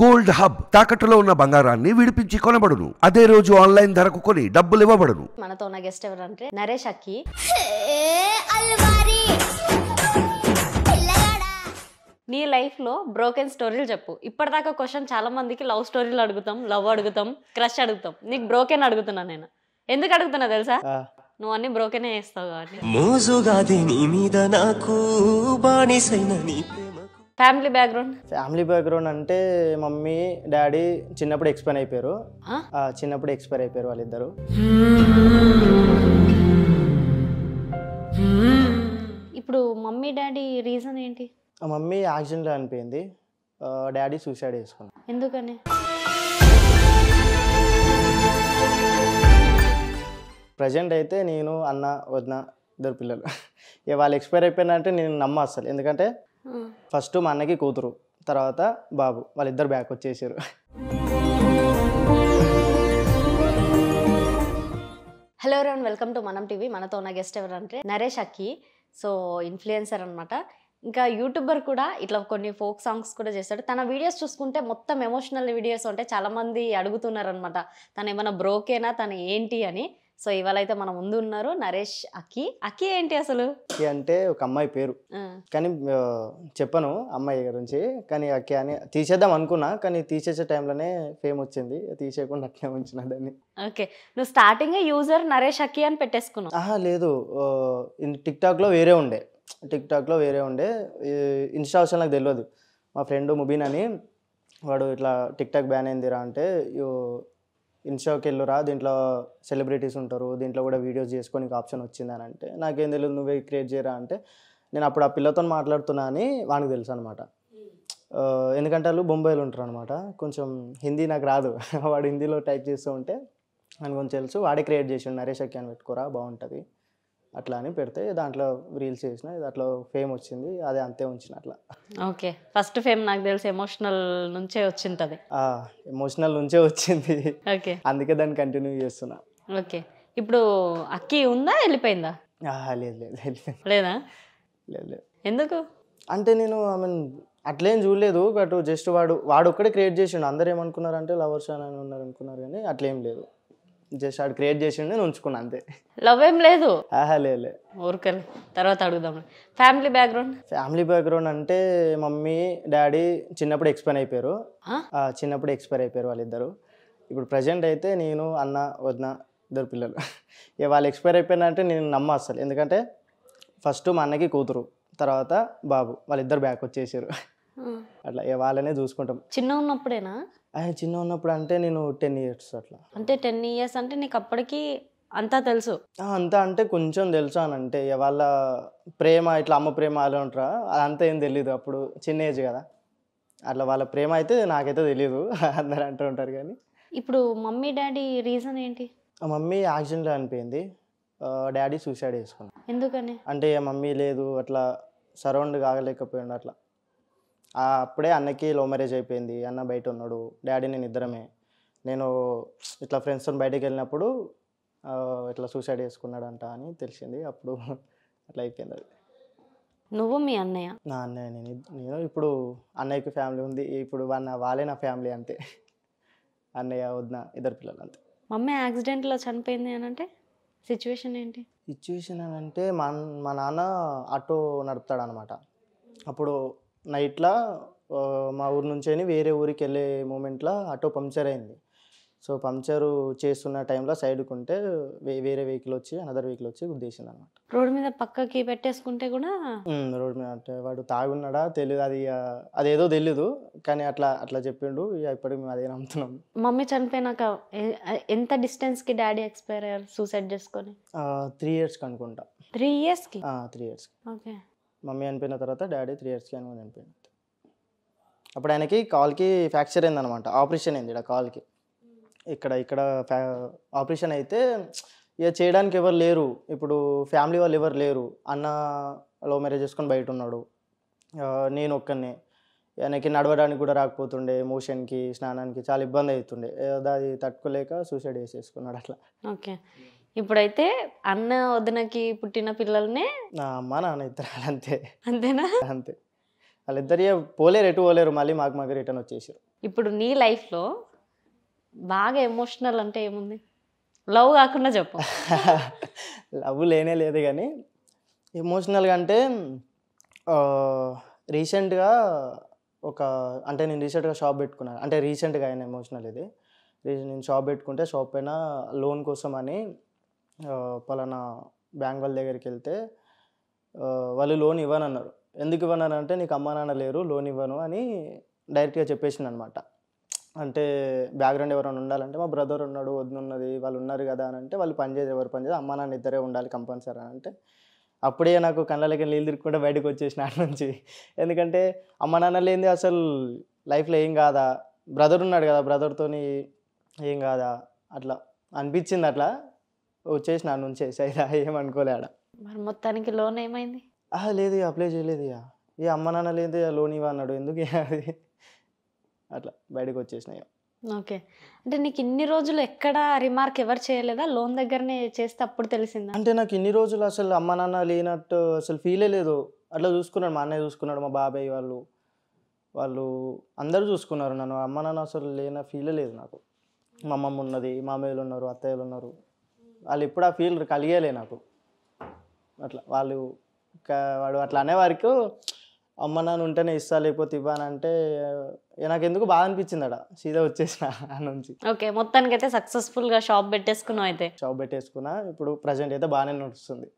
gold hub తాకట్టులో ఉన్న బంగారాన్ని విడిపించి కొనబడును అదే రోజు ఆన్లైన్ ధరకు కొని డబ్బులు ఇవ్వబడును మనతో ఉన్న గెస్ట్ ఎవరంటే నరేష్ అక్కి నీ లైఫ్ లో బ్రోకెన్ స్టోరీలు చెప్పు ఇప్పటిదాకా క్వశ్చన్ చాలా మందికి లవ్ స్టోరీలు అడుగుతాం లవ్ అడుగుతాం క్రష్ అడుగుతాం నీకు బ్రోకెన్ అడుగుతున్నా నేను ఎందుకు అడుగుతున్నా తెలుసా నువ్వు అన్ని బ్రోకెనే చేస్తావు కాబట్టి మోజుగా నీ మీద నాకు ఫ్యామిలీ బ్యాక్గ్రౌండ్ ఫ్యామిలీ బ్యాక్గ్రౌండ్ అంటే మమ్మీ డాడీ చిన్నప్పుడు ఎక్స్పైర్ అయిపోయారు చిన్నప్పుడు ఎక్స్పైర్ అయిపోయారు వాళ్ళిద్దరు ఇప్పుడు మమ్మీ డాడీ రీజన్ ఏంటి మమ్మీ యాక్సిడెంట్ అనిపోయింది డాడీ సూసైడ్ చేసుకున్నా ఎందుకని ప్రజెంట్ అయితే నేను అన్న వదిన ఇద్దరు పిల్లలు వాళ్ళు ఎక్స్పైర్ అయిపోయినా అంటే నేను నమ్మ అసలు ఎందుకంటే ఫస్ట్ మా అన్నకి కూతురు తర్వాత బాబు వాళ్ళిద్దరు బ్యాక్ వచ్చేసారు హలో రవన్ వెల్కమ్ టు మనం టీవీ మనతో ఉన్న గెస్ట్ ఎవరంటే నరేష్ అక్కి సో ఇన్ఫ్లుయెన్సర్ అనమాట ఇంకా యూట్యూబర్ కూడా ఇట్లా కొన్ని ఫోక్ సాంగ్స్ కూడా చేస్తాడు తన వీడియోస్ చూసుకుంటే మొత్తం ఎమోషనల్ వీడియోస్ ఉంటే చాలామంది అడుగుతున్నారనమాట తను ఏమైనా బ్రోకేనా తను ఏంటి అని సో ఇవాళ అయితే మన ముందు ఉన్నారు నరేష్ అక్కి అక్కి ఏంటి అసలు అక్కి అంటే ఒక అమ్మాయి పేరు కానీ చెప్పను అమ్మాయి గురించి కానీ అక్కి అని తీసేద్దాం అనుకున్నా కానీ తీసేసే టైంలోనే ఫేమ్ వచ్చింది తీసేయకుండా అట్లే ఉంచిన దాన్ని ఓకే నువ్వు స్టార్టింగ్ యూజర్ నరేష్ అక్కి అని పెట్టేసుకున్నావు లేదు టిక్ లో వేరే ఉండే టిక్ లో వేరే ఉండే ఇన్స్టా అవసరం నాకు తెలియదు మా ఫ్రెండ్ ముబీన్ అని వాడు ఇట్లా టిక్ టాక్ బ్యాన్ అయిందిరా అంటే ఇన్స్టాకి వెళ్ళురా దీంట్లో సెలబ్రిటీస్ ఉంటారు దీంట్లో కూడా వీడియోస్ చేసుకొని ఆప్షన్ వచ్చిందని అంటే నాకేం తెలియదు నువ్వే క్రియేట్ చేయరా అంటే నేను అప్పుడు ఆ పిల్లతో మాట్లాడుతున్నా అని వానికి తెలుసు అనమాట ఎందుకంటే వాళ్ళు బొంబాయిలో ఉంటారు అనమాట కొంచెం హిందీ నాకు రాదు వాడు హిందీలో టైప్ చేస్తూ ఉంటే అని కొంచెం తెలుసు వాడే క్రియేట్ చేసిండు నరేష్ అక్కి అని పెట్టుకోరా బాగుంటుంది అట్లా అని పెడితే దాంట్లో రీల్స్ చేసిన దాంట్లో ఫేమ్ వచ్చింది అదే అంతే ఉంచిన అట్లా ఓకే ఫస్ట్ ఫేమ్ నాకు తెలిసి ఎమోషనల్ నుంచే వచ్చింది అది ఎమోషనల్ నుంచే వచ్చింది ఓకే అందుకే దాన్ని కంటిన్యూ చేస్తున్నా ఓకే ఇప్పుడు అక్కి ఉందా వెళ్ళిపోయిందా లేదు లేదు లేదా లేదు ఎందుకు అంటే నేను ఐ మీన్ అట్లేం చూడలేదు బట్ జస్ట్ వాడు వాడు ఒక్కడే క్రియేట్ చేసిండు అందరు ఏమనుకున్నారు అంటే లవర్స్ అని ఉన్నారు అనుకున్నారు కానీ అట్లేం లేదు జస్ట్ ఆడు క్రియేట్ చేసిండే ఉంచుకున్నా అంతే లవ్ ఏం లేదు ఆహా లేదు తర్వాత అడుగుదాం ఫ్యామిలీ బ్యాక్గ్రౌండ్ ఫ్యామిలీ బ్యాక్గ్రౌండ్ అంటే మమ్మీ డాడీ చిన్నప్పుడు ఎక్స్పైర్ అయిపోయారు చిన్నప్పుడు ఎక్స్పైర్ అయిపోయారు వాళ్ళిద్దరు ఇప్పుడు ప్రజెంట్ అయితే నేను అన్న వదిన ఇద్దరు పిల్లలు ఇక వాళ్ళు ఎక్స్పైర్ అయిపోయినంటే నేను నమ్మ అసలు ఎందుకంటే ఫస్ట్ మా అన్నకి కూతురు తర్వాత బాబు వాళ్ళిద్దరు బ్యాక్ వచ్చేసారు అట్లా ఇక వాళ్ళనే చూసుకుంటాం చిన్న ఉన్నప్పుడేనా ఆయన చిన్న ఉన్నప్పుడు అంటే నేను టెన్ ఇయర్స్ అట్లా అంటే టెన్ ఇయర్స్ అంటే నీకు అప్పటికి అంతా తెలుసు అంతా అంటే కొంచెం తెలుసు అని అంటే వాళ్ళ ప్రేమ ఇట్లా అమ్మ ప్రేమ అలా ఉంటారా అదంతా ఏం తెలియదు అప్పుడు చిన్న ఏజ్ కదా అట్లా వాళ్ళ ప్రేమ అయితే నాకైతే తెలియదు అందరు అంటూ ఉంటారు కానీ ఇప్పుడు మమ్మీ డాడీ రీజన్ ఏంటి మమ్మీ యాక్సిడెంట్ అనిపోయింది డాడీ సూసైడ్ చేసుకున్నాను ఎందుకని అంటే మమ్మీ లేదు అట్లా సరౌండ్ కాగలేకపోయాడు అట్లా అప్పుడే అన్నకి లవ్ మ్యారేజ్ అయిపోయింది అన్న బయట ఉన్నాడు డాడీ నేను ఇద్దరమే నేను ఇట్లా ఫ్రెండ్స్తో బయటకు వెళ్ళినప్పుడు ఇట్లా సూసైడ్ చేసుకున్నాడంట అని తెలిసింది అప్పుడు అట్లా అయిపోయింది అది నువ్వు మీ అన్నయ్య నా అన్నయ్య నేను నేను ఇప్పుడు అన్నయ్యకి ఫ్యామిలీ ఉంది ఇప్పుడు వాళ్ళ వాళ్ళే నా ఫ్యామిలీ అంతే అన్నయ్య వద్దా ఇద్దరు పిల్లలు అంతే మమ్మీ యాక్సిడెంట్లో చనిపోయింది అని అంటే సిచ్యువేషన్ ఏంటి సిచ్యువేషన్ అని అంటే మా మా నాన్న ఆటో నడుపుతాడు అనమాట అప్పుడు నైట్లా మా ఊరి నుంచి వేరే ఊరికి వెళ్ళే మూమెంట్లో ఆటో పంక్చర్ అయింది సో పంక్చర్ చేస్తున్న టైంలో సైడ్కి ఉంటే వేరే వెహికల్ వచ్చి అనదర్ వెహికల్ వచ్చి గుద్దేసింది అనమాట రోడ్డు మీద పక్కకి పెట్టేసుకుంటే కూడా రోడ్డు మీద అంటే వాడు తాగున్నాడా తెలియదు అది అదేదో తెలియదు కానీ అట్లా అట్లా చెప్పిండు ఇప్పటికి మేము అదే నమ్ముతున్నాం మమ్మీ చనిపోయినాక ఎంత డిస్టెన్స్కి డాడీ ఎక్స్పైర్ అయ్యారు సూసైడ్ చేసుకొని త్రీ ఇయర్స్ అనుకుంటా three years three years okay mummy చనిపోయిన తర్వాత డాడీ త్రీ ఇయర్స్కి అని చనిపోయింది అప్పుడు ఆయనకి కాల్కి ఫ్రాక్చర్ అయిందనమాట ఆపరేషన్ అయింది ఇక్కడ కాల్కి ఇక్కడ ఇక్కడ ఫ్యా ఆపరేషన్ అయితే ఇక చేయడానికి ఎవరు లేరు ఇప్పుడు ఫ్యామిలీ వాళ్ళు ఎవరు లేరు అన్న లో మ్యారేజ్ చేసుకొని బయట ఉన్నాడు నేను ఒక్కనే ఆయనకి నడవడానికి కూడా రాకపోతుండే మోషన్కి స్నానానికి చాలా ఇబ్బంది అవుతుండే అది తట్టుకోలేక సూసైడ్ చేసేసుకున్నాడు అట్లా ఓకే ఇప్పుడైతే అన్న వదినకి పుట్టిన పిల్లల్నే నా అమ్మ నాన్న ఇద్దరు అంతే అంతేనా అంతే వాళ్ళిద్దరి పోలేరు ఎటు పోలేరు మళ్ళీ మాకు మాకు రిటర్న్ వచ్చేసారు ఇప్పుడు నీ లైఫ్లో బాగా ఎమోషనల్ అంటే ఏముంది లవ్ కాకుండా చెప్పు లవ్ లేనే లేదు కానీ ఎమోషనల్గా అంటే రీసెంట్గా ఒక అంటే నేను రీసెంట్గా షాప్ పెట్టుకున్నాను అంటే రీసెంట్గా అయిన ఎమోషనల్ ఇది నేను షాప్ పెట్టుకుంటే షాప్ పైన లోన్ కోసం అని పలానా బ్యాంక్ వాళ్ళ దగ్గరికి వెళ్తే వాళ్ళు లోన్ ఇవ్వనన్నారు ఎందుకు ఇవ్వనరంటే నీకు అమ్మా నాన్న లేరు లోన్ ఇవ్వను అని డైరెక్ట్గా చెప్పేసింది అనమాట అంటే బ్యాక్గ్రౌండ్ ఎవరైనా ఉండాలంటే మా బ్రదర్ ఉన్నాడు వదిన ఉన్నది వాళ్ళు ఉన్నారు కదా అని అంటే వాళ్ళు పనిచేసి ఎవరు పనిచేసి అమ్మా నాన్న ఇద్దరే ఉండాలి కంపల్సరీ అని అంటే అప్పుడే నాకు కళ్ళకి నీళ్ళు తిరుక్కుంటే బయటకు వచ్చేసిన అటు నుంచి ఎందుకంటే అమ్మ నాన్న లేనిది అసలు లైఫ్లో ఏం కాదా బ్రదర్ ఉన్నాడు కదా బ్రదర్తోని ఏం కాదా అట్లా అనిపించింది అట్లా వచ్చేసిన నుంచి వేసాయిరా ఏమనుకోలే మరి మొత్తానికి లోన్ ఏమైంది ఆహా లేదు ఇక అప్లై చేయలేదు ఇక ఇక అమ్మ నాన్న లేదు ఇక లోన్ ఇవ్వ అన్నాడు ఎందుకు అది అట్లా బయటకు వచ్చేసిన ఇక ఓకే అంటే నీకు ఇన్ని రోజులు ఎక్కడ రిమార్క్ ఎవరు చేయలేదా లోన్ దగ్గరనే చేస్తే అప్పుడు తెలిసిందా అంటే నాకు ఇన్ని రోజులు అసలు అమ్మ నాన్న లేనట్టు అసలు ఫీలే లేదు అట్లా చూసుకున్నాడు మా అన్నయ్య చూసుకున్నాడు మా బాబాయ్ వాళ్ళు వాళ్ళు అందరూ చూసుకున్నారు నన్ను అమ్మ నాన్న అసలు లేన ఫీలే లేదు నాకు మా అమ్మమ్మ ఉన్నది మామయ్యలు ఉన్నారు అత్తయ్యలు ఉన్నారు వాళ్ళు ఇప్పుడు ఆ ఫీల్ కలిగేలే నాకు అట్లా వాళ్ళు వాడు అట్లా అనే వరకు అమ్మ నాన్న ఉంటేనే ఇస్తా లేకపోతే ఇవ్వనంటే నాకు ఎందుకు బాధ అనిపించింది అడ సీదా వచ్చేసిన నుంచి ఓకే మొత్తానికి అయితే సక్సెస్ఫుల్ గా షాప్ పెట్టేసుకున్నావు అయితే షాప్ పెట్టేసుకున్నా ఇప్పుడు ప్రజెంట్ అయితే బాగానే నడుస్తుంది